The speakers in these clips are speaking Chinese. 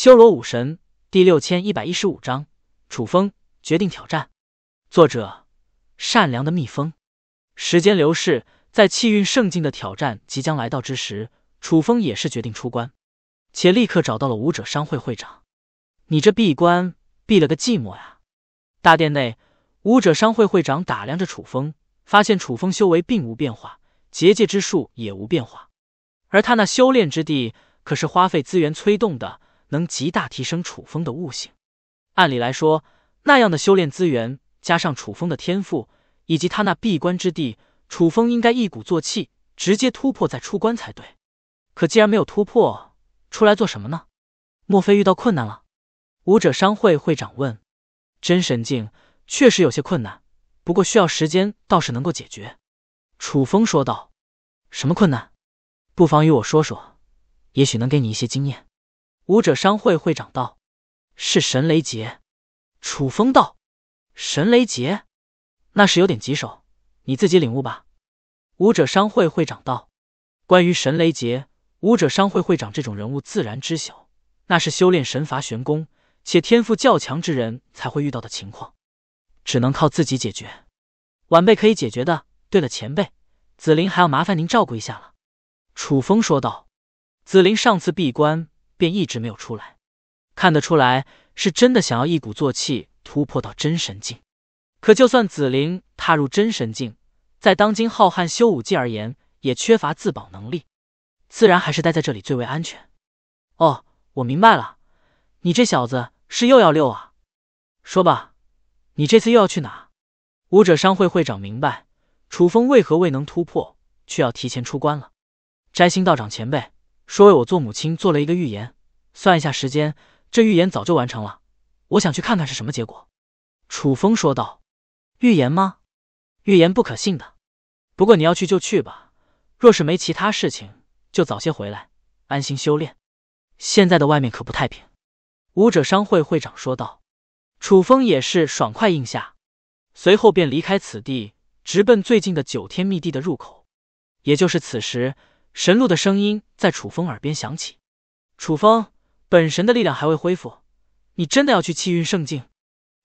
修罗武神第六千一百一十五章，楚风决定挑战。作者：善良的蜜蜂。时间流逝，在气运圣境的挑战即将来到之时，楚风也是决定出关，且立刻找到了武者商会会长。你这闭关闭了个寂寞呀！大殿内，武者商会会长打量着楚风，发现楚风修为并无变化，结界之术也无变化，而他那修炼之地可是花费资源催动的。能极大提升楚风的悟性。按理来说，那样的修炼资源加上楚风的天赋，以及他那闭关之地，楚风应该一鼓作气直接突破再出关才对。可既然没有突破，出来做什么呢？莫非遇到困难了？武者商会会长问。真神境确实有些困难，不过需要时间，倒是能够解决。楚风说道。什么困难？不妨与我说说，也许能给你一些经验。武者商会会长道：“是神雷劫。”楚风道：“神雷劫，那是有点棘手，你自己领悟吧。”武者商会会长道：“关于神雷劫，武者商会会长这种人物自然知晓，那是修炼神罚玄功且天赋较强之人才会遇到的情况，只能靠自己解决。晚辈可以解决的。对了，前辈，紫菱还要麻烦您照顾一下了。”楚风说道：“紫菱上次闭关。”便一直没有出来，看得出来，是真的想要一鼓作气突破到真神境。可就算紫菱踏入真神境，在当今浩瀚修武界而言，也缺乏自保能力，自然还是待在这里最为安全。哦，我明白了，你这小子是又要溜啊？说吧，你这次又要去哪？武者商会会长明白楚风为何未能突破，却要提前出关了。摘星道长前辈。说为我做母亲做了一个预言，算一下时间，这预言早就完成了。我想去看看是什么结果。”楚风说道。“预言吗？预言不可信的。不过你要去就去吧，若是没其他事情，就早些回来，安心修炼。现在的外面可不太平。”武者商会会长说道。楚风也是爽快应下，随后便离开此地，直奔最近的九天秘地的入口。也就是此时。神鹿的声音在楚风耳边响起：“楚风，本神的力量还未恢复，你真的要去气运圣境？”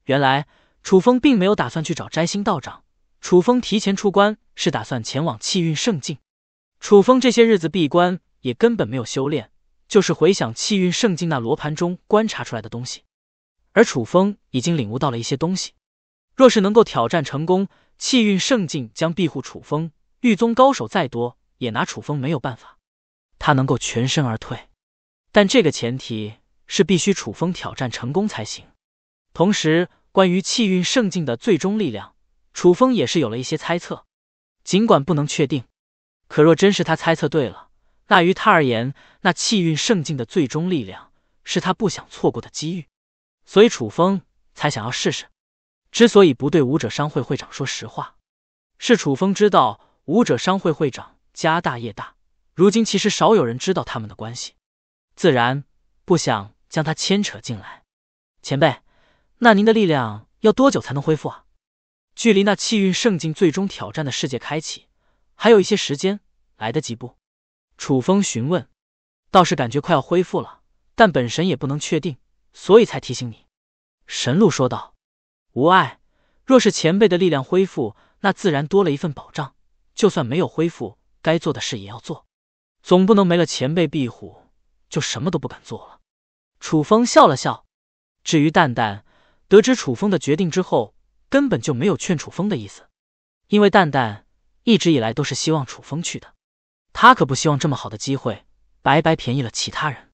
原来楚风并没有打算去找摘星道长，楚风提前出关是打算前往气运圣境。楚风这些日子闭关也根本没有修炼，就是回想气运圣境那罗盘中观察出来的东西，而楚风已经领悟到了一些东西。若是能够挑战成功，气运圣境将庇护楚风。玉宗高手再多。也拿楚风没有办法，他能够全身而退，但这个前提是必须楚风挑战成功才行。同时，关于气运圣境的最终力量，楚风也是有了一些猜测，尽管不能确定，可若真是他猜测对了，那于他而言，那气运圣境的最终力量是他不想错过的机遇，所以楚风才想要试试。之所以不对武者商会会长说实话，是楚风知道武者商会会长。家大业大，如今其实少有人知道他们的关系，自然不想将他牵扯进来。前辈，那您的力量要多久才能恢复啊？距离那气运圣境最终挑战的世界开启，还有一些时间，来得及不？楚风询问。倒是感觉快要恢复了，但本神也不能确定，所以才提醒你。神鹿说道。无碍，若是前辈的力量恢复，那自然多了一份保障；就算没有恢复，该做的事也要做，总不能没了前辈庇护就什么都不敢做了。楚风笑了笑。至于蛋蛋，得知楚风的决定之后，根本就没有劝楚风的意思，因为蛋蛋一直以来都是希望楚风去的，他可不希望这么好的机会白白便宜了其他人。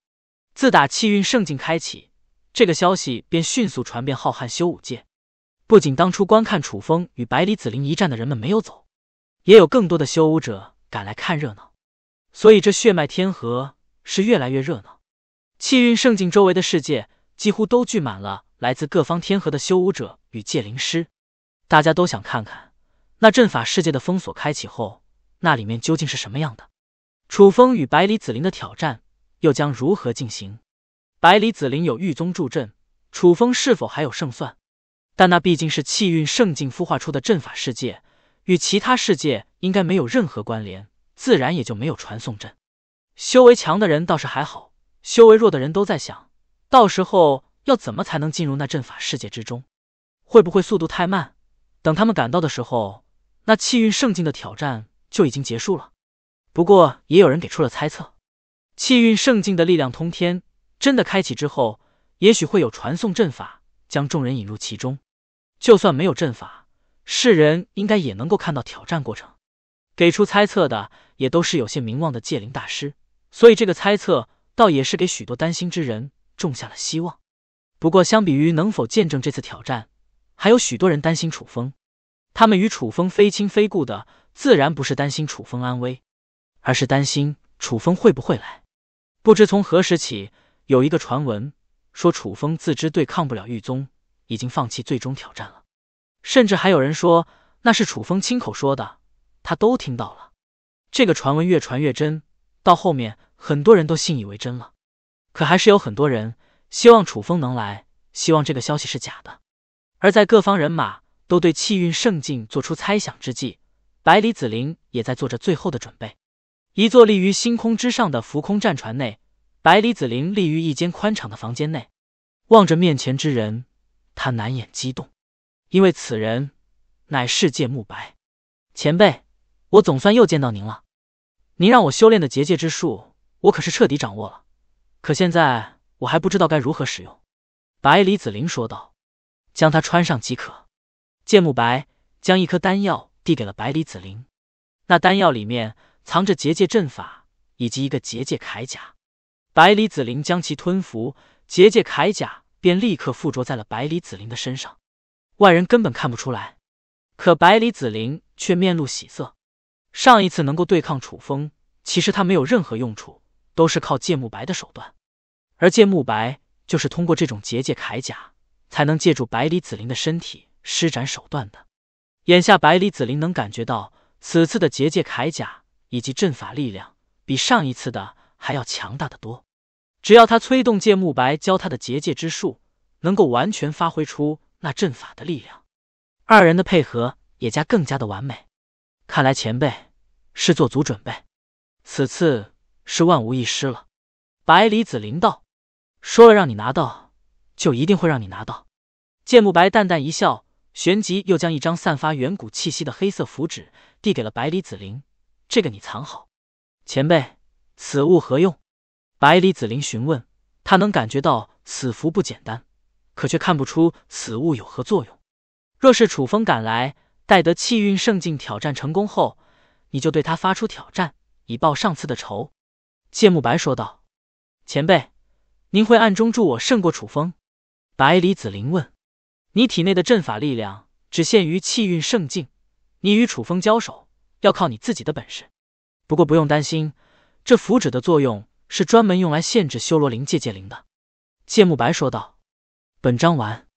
自打气运圣境开启，这个消息便迅速传遍浩瀚修武界，不仅当初观看楚风与百里紫菱一战的人们没有走，也有更多的修武者。赶来看热闹，所以这血脉天河是越来越热闹。气运圣境周围的世界几乎都聚满了来自各方天河的修武者与界灵师，大家都想看看那阵法世界的封锁开启后，那里面究竟是什么样的。楚风与百里紫菱的挑战又将如何进行？百里紫菱有玉宗助阵，楚风是否还有胜算？但那毕竟是气运圣境孵化出的阵法世界，与其他世界。应该没有任何关联，自然也就没有传送阵。修为强的人倒是还好，修为弱的人都在想到时候要怎么才能进入那阵法世界之中？会不会速度太慢，等他们赶到的时候，那气运圣境的挑战就已经结束了？不过也有人给出了猜测：气运圣境的力量通天，真的开启之后，也许会有传送阵法将众人引入其中。就算没有阵法，世人应该也能够看到挑战过程。给出猜测的也都是有些名望的界灵大师，所以这个猜测倒也是给许多担心之人种下了希望。不过，相比于能否见证这次挑战，还有许多人担心楚风。他们与楚风非亲非故的，自然不是担心楚风安危，而是担心楚风会不会来。不知从何时起，有一个传闻说楚风自知对抗不了玉宗，已经放弃最终挑战了。甚至还有人说，那是楚风亲口说的。他都听到了，这个传闻越传越真，到后面很多人都信以为真了。可还是有很多人希望楚风能来，希望这个消息是假的。而在各方人马都对气运盛境做出猜想之际，百里子菱也在做着最后的准备。一座立于星空之上的浮空战船内，百里子菱立于一间宽敞的房间内，望着面前之人，他难掩激动，因为此人乃世界慕白前辈。我总算又见到您了，您让我修炼的结界之术，我可是彻底掌握了。可现在我还不知道该如何使用。百里子林说道：“将它穿上即可。”剑木白将一颗丹药递给了百里子林，那丹药里面藏着结界阵法以及一个结界铠甲。百里子林将其吞服，结界铠甲便立刻附着在了百里子林的身上，外人根本看不出来。可百里子林却面露喜色。上一次能够对抗楚风，其实他没有任何用处，都是靠借慕白的手段。而借慕白就是通过这种结界铠甲，才能借助百里紫鳞的身体施展手段的。眼下百里紫鳞能感觉到，此次的结界铠甲以及阵法力量，比上一次的还要强大的多。只要他催动借慕白教他的结界之术，能够完全发挥出那阵法的力量，二人的配合也将更加的完美。看来前辈是做足准备，此次是万无一失了。百里子林道，说了让你拿到，就一定会让你拿到。剑慕白淡淡一笑，旋即又将一张散发远古气息的黑色符纸递给了百里子林：“这个你藏好。前辈，此物何用？百里子林询问，他能感觉到此符不简单，可却看不出此物有何作用。若是楚风赶来，待得气运圣境挑战成功后，你就对他发出挑战，以报上次的仇。”谢慕白说道。“前辈，您会暗中助我胜过楚风？”百里子林问。“你体内的阵法力量只限于气运圣境，你与楚风交手要靠你自己的本事。不过不用担心，这符纸的作用是专门用来限制修罗灵界界灵的。”谢慕白说道。本章完。